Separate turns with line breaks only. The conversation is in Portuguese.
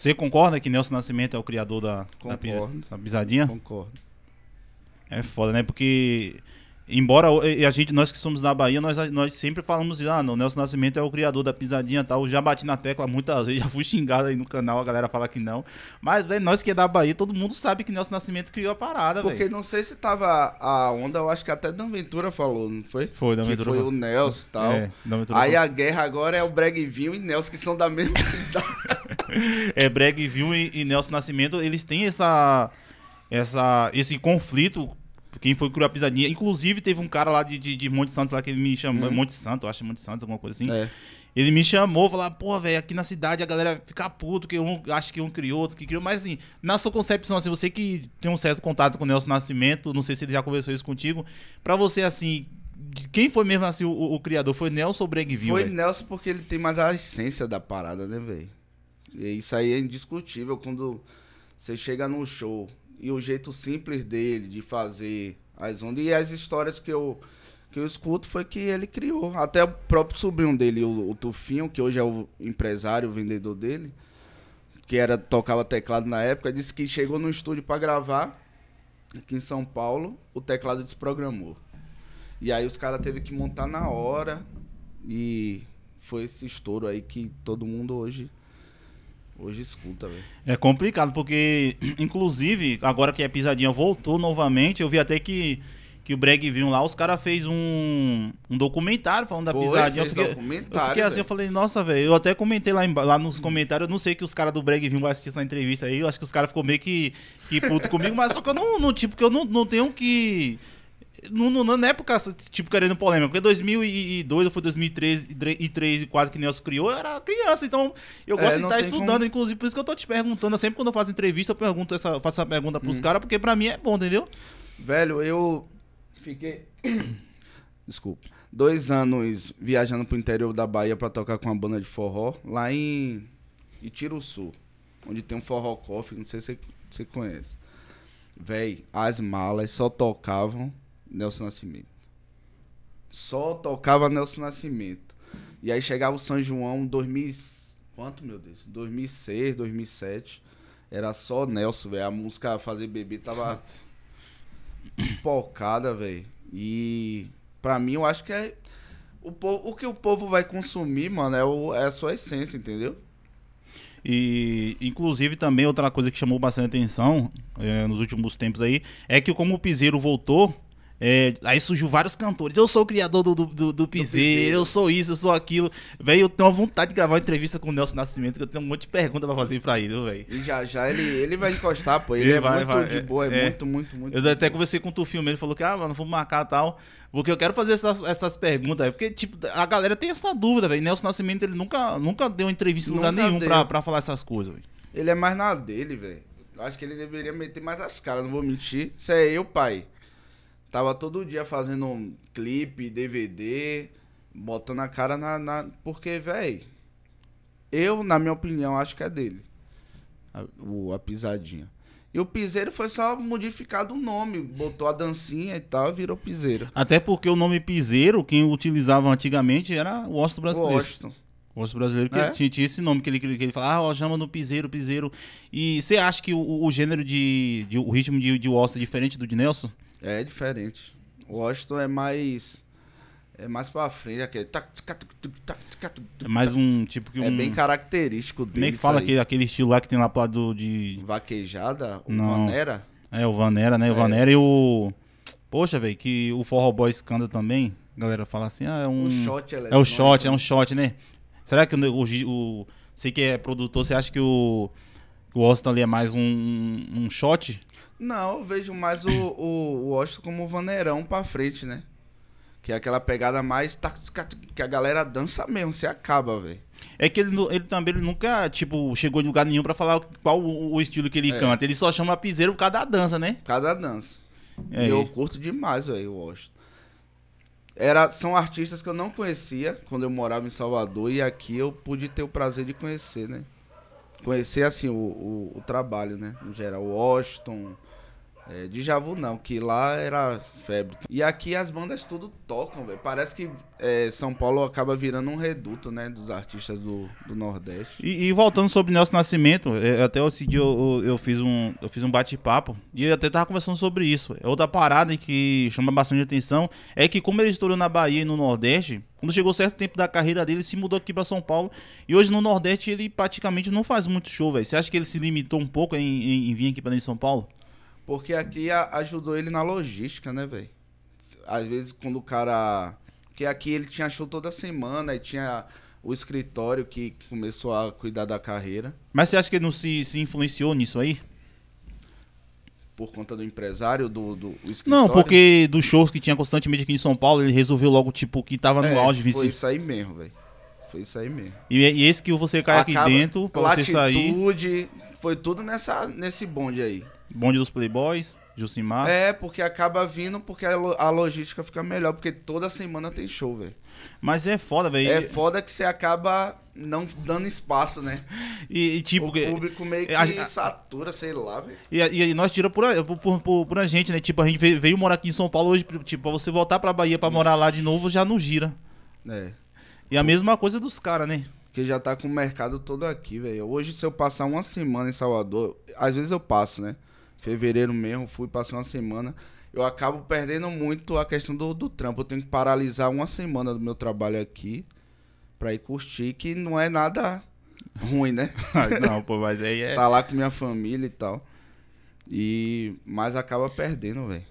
Você concorda que Nelson Nascimento é o criador da, da, pisa, da pisadinha? Concordo. É foda, né? Porque embora a gente nós que somos da Bahia nós, nós sempre falamos ah não Nelson Nascimento é o criador da pisadinha tal eu já bati na tecla muitas vezes já fui xingado aí no canal a galera fala que não mas véio, nós que é da Bahia todo mundo sabe que Nelson Nascimento criou a parada porque véio.
não sei se tava a onda eu acho que até Dan Ventura falou não foi foi Dan Ventura que foi o Nelson tal é, aí a guerra agora é o Breguinho e Nelson que são da mesma cidade
é, Breg Viu e, e, Nelson Nascimento, eles têm essa, essa, esse conflito. Quem foi criou a pisadinha. Inclusive, teve um cara lá de, de, de Monte Santos lá que ele me chamou. Hum. Monte Santo, acho Monte Santos, alguma coisa assim. É. Ele me chamou, falou, ah, pô, velho, aqui na cidade a galera fica puto, que um acha que um criou, outro que criou. Mas assim, na sua concepção, assim, você que tem um certo contato com o Nelson
Nascimento, não sei se ele já conversou isso contigo,
para você, assim, quem foi mesmo assim o, o criador? Foi Nelson Bregville? Foi véio?
Nelson porque ele tem mais a essência da parada, né, velho? Isso aí é indiscutível quando você chega num show e o jeito simples dele de fazer as ondas e as histórias que eu que eu escuto foi que ele criou. Até o próprio sobrinho dele, o, o Tufinho, que hoje é o empresário, o vendedor dele, que era tocava teclado na época, disse que chegou no estúdio para gravar aqui em São Paulo, o teclado desprogramou. E aí os caras teve que montar na hora e foi esse estouro aí que todo mundo hoje Hoje escuta, velho.
É complicado, porque, inclusive, agora que a é pisadinha voltou novamente, eu vi até que, que o Breg viu lá, os caras fez um, um documentário falando da Foi, pisadinha. Fez eu fiquei, documentário, eu fiquei assim, eu falei, nossa, velho, eu até comentei lá, em, lá nos comentários, eu não sei que os caras do Breg vinham assistir essa entrevista aí, eu acho que os caras ficou meio que, que puto comigo, mas só que eu não, não tipo, que eu não, não tenho que não, não, não é por causa, tipo, querendo polêmica. Porque 2002 ou foi 2003 e 2004 e 4, que Nelson criou, eu era criança. Então, eu gosto é, de tá estar estudando. Como... Inclusive, por isso que eu tô te perguntando. Sempre quando eu faço entrevista, eu pergunto essa, faço essa pergunta pros hum. caras, porque pra mim é bom, entendeu?
Velho, eu fiquei. Desculpa. Dois anos viajando pro interior da Bahia pra tocar com uma banda de forró, lá em Itiro Sul, onde tem um forró coffee, não sei se você conhece. Véi, as malas só tocavam Nelson Nascimento. Só tocava Nelson Nascimento. E aí chegava o São João 2000, quanto meu Deus? 2006, 2007. Era só Nelson, velho. A música Fazer Bebê tava pocada, velho. E para mim eu acho que é o, povo, o que o povo vai consumir, mano, é, o, é a sua essência, entendeu?
E, inclusive, também outra coisa que chamou bastante atenção é, nos últimos tempos aí é que, como o Piseiro voltou, é, aí surgiu vários cantores. Eu sou o criador do, do, do, do piseiro, eu sou isso, eu sou aquilo. Velho, eu tenho a vontade de gravar uma entrevista com o Nelson Nascimento, que eu tenho um monte de pergunta pra fazer pra ele, velho.
E já, já ele, ele vai encostar, pô. Ele, ele é vai, muito vai, de é, boa, é, é, muito, muito, muito.
Eu até bom. conversei com o Tufinho, ele falou que, ah, mano, vou marcar tal. Porque eu quero fazer essas, essas perguntas, véio, porque, tipo, a galera tem essa dúvida, velho. Nelson Nascimento, ele nunca, nunca deu entrevista em lugar nenhum para pra, pra falar essas coisas, velho.
Ele é mais na dele, velho. Acho que ele deveria meter mais as caras, não vou mentir. Isso é eu, pai. Tava todo dia fazendo um clipe, DVD, botando a cara na. na porque, velho, eu, na minha opinião, acho que é dele. A, o, a pisadinha. E o piseiro foi só modificado o nome, botou a dancinha e tal, virou piseiro.
Até porque o nome piseiro, quem utilizava antigamente era o Osso Brasileiro. O Osto. O Brasileiro que é? tinha, tinha, esse nome que ele, que ele
falava, ah, chama
no piseiro, piseiro. E você acha que o, o gênero de, de, o ritmo de, de Osto é diferente do de Nelson?
É diferente. O Washington é mais. É mais pra frente, aquele. É mais um tipo que é um. É bem característico dele. Nem que fala aquele,
aquele estilo lá que tem lá pro lado de. Vaquejada? O Não. Vanera? É, o Vanera, né? O é. Vanera e o. Poxa, velho, que o Forro Boys canta também. A galera fala assim, ah, é um. um shot é, é o shot, é né? um shot, né? Será que o. o, o sei que é produtor, você acha que o. O Austin ali é mais um, um shot?
Não, eu vejo mais o, o, o Washington como o vaneirão pra frente, né? Que é aquela pegada mais. Que a galera dança mesmo, se acaba, velho. É que ele, ele também ele nunca, tipo, chegou em lugar nenhum pra falar qual o, o estilo que ele é. canta. Ele só chama piseiro por causa da dança, né? Por causa da dança. É. E eu curto demais, velho, o Washington. Era, são artistas que eu não conhecia quando eu morava em Salvador e aqui eu pude ter o prazer de conhecer, né? conhecer assim o, o, o trabalho, né? No geral, Washington, é, Djavu não, que lá era febre. E aqui as bandas tudo tocam, velho. Parece que é, São Paulo acaba virando um reduto, né, dos artistas do, do Nordeste.
E, e, voltando sobre Nelson Nascimento, é, até esse dia eu, eu, fiz um, eu fiz um bate-papo e eu até tava conversando sobre isso. É outra parada que chama bastante atenção é que como ele estourou na Bahia e no Nordeste, quando chegou certo tempo da carreira dele, ele se mudou aqui para São Paulo. E hoje no Nordeste ele praticamente não faz muito show, velho. Você acha que ele se limitou um pouco em, em, em vir aqui para São Paulo?
Porque aqui a, ajudou ele na logística, né, velho? Às vezes quando o cara. Porque aqui ele tinha show toda semana e tinha o escritório que começou a cuidar da carreira.
Mas você acha que ele não se, se influenciou nisso aí?
Por conta do empresário, do, do escritório? Não,
porque dos shows que tinha constantemente aqui em São Paulo, ele resolveu logo, tipo, que tava no é, auge. Foi isso
aí mesmo, velho. Foi isso aí mesmo. E, e, esse que você cai Acaba, aqui dentro, pra latitude, você sair... foi tudo nessa, nesse bonde aí. Bonde dos Playboys, Jucimar. É, porque acaba vindo porque a, lo a logística fica melhor, porque toda semana tem show, velho. Mas é foda, velho. É foda que você acaba não dando espaço, né? E, e tipo... O público meio que a, a, satura, sei lá, velho.
E, e, nós tiramos por, por, por, por, a gente, né? Tipo, a gente veio, veio, morar aqui em São Paulo hoje, tipo, tipo pra você voltar pra Bahia pra hum. morar lá de novo, já não gira.
É. E a mesma coisa dos caras, né? Que já tá com o mercado todo aqui, velho. Hoje, se eu passar uma semana em Salvador, às vezes eu passo, né? fevereiro mesmo, fui, passei uma semana. Eu acabo perdendo muito a questão do, do trampo. Eu tenho que paralisar uma semana do meu trabalho aqui pra ir curtir, que não é nada ruim, né? não, pô, mas aí é. tá lá com minha família e tal. E. Mas acaba perdendo, velho.